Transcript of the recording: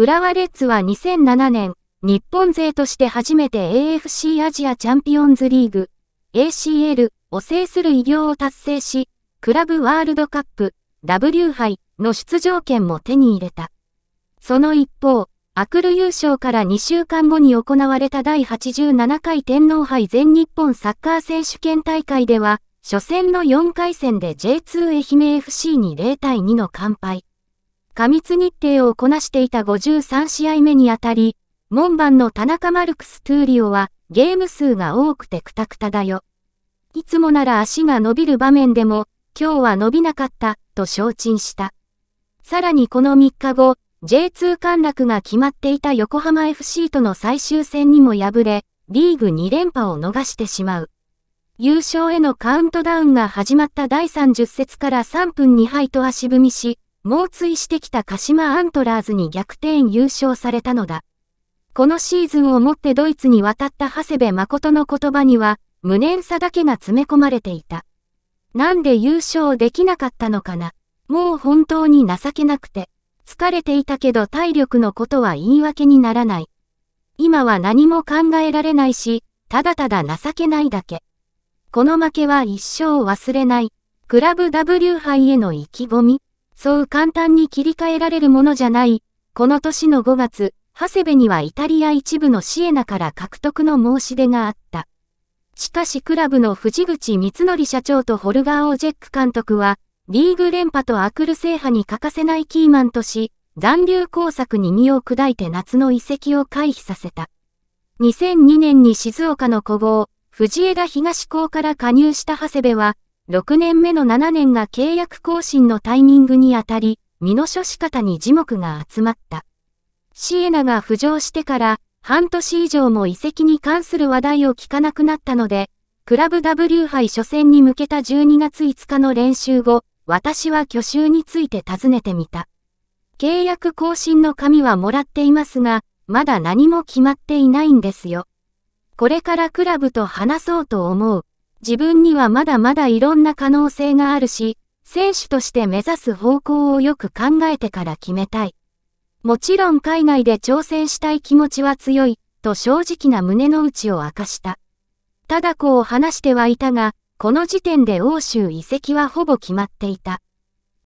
浦和レッズは2007年、日本勢として初めて AFC アジアチャンピオンズリーグ、ACL を制する偉業を達成し、クラブワールドカップ、W 杯の出場権も手に入れた。その一方、アクル優勝から2週間後に行われた第87回天皇杯全日本サッカー選手権大会では、初戦の4回戦で J2 愛媛 FC に0対2の完敗。過密日程をこなしていた53試合目にあたり、門番の田中マルクス・トゥーリオは、ゲーム数が多くてクタクタだよ。いつもなら足が伸びる場面でも、今日は伸びなかった、と承知した。さらにこの3日後、J2 陥落が決まっていた横浜 FC との最終戦にも敗れ、リーグ2連覇を逃してしまう。優勝へのカウントダウンが始まった第30節から3分2敗と足踏みし、猛追してきた鹿島アントラーズに逆転優勝されたのだ。このシーズンをもってドイツに渡った長谷部誠の言葉には、無念さだけが詰め込まれていた。なんで優勝できなかったのかな。もう本当に情けなくて。疲れていたけど体力のことは言い訳にならない。今は何も考えられないし、ただただ情けないだけ。この負けは一生忘れない。クラブ W 杯への意気込み。そう簡単に切り替えられるものじゃない。この年の5月、長谷部にはイタリア一部のシエナから獲得の申し出があった。しかしクラブの藤口光則社長とホルガー・オジェック監督は、リーグ連覇とアクル制覇に欠かせないキーマンとし、残留工作に身を砕いて夏の遺跡を回避させた。2002年に静岡の古豪、藤枝東高から加入した長谷部は、6年目の7年が契約更新のタイミングにあたり、身の処し方に樹木が集まった。シエナが浮上してから、半年以上も遺跡に関する話題を聞かなくなったので、クラブ W 杯初戦に向けた12月5日の練習後、私は去就について尋ねてみた。契約更新の紙はもらっていますが、まだ何も決まっていないんですよ。これからクラブと話そうと思う。自分にはまだまだいろんな可能性があるし、選手として目指す方向をよく考えてから決めたい。もちろん海外で挑戦したい気持ちは強い、と正直な胸の内を明かした。ただこう話してはいたが、この時点で欧州移籍はほぼ決まっていた。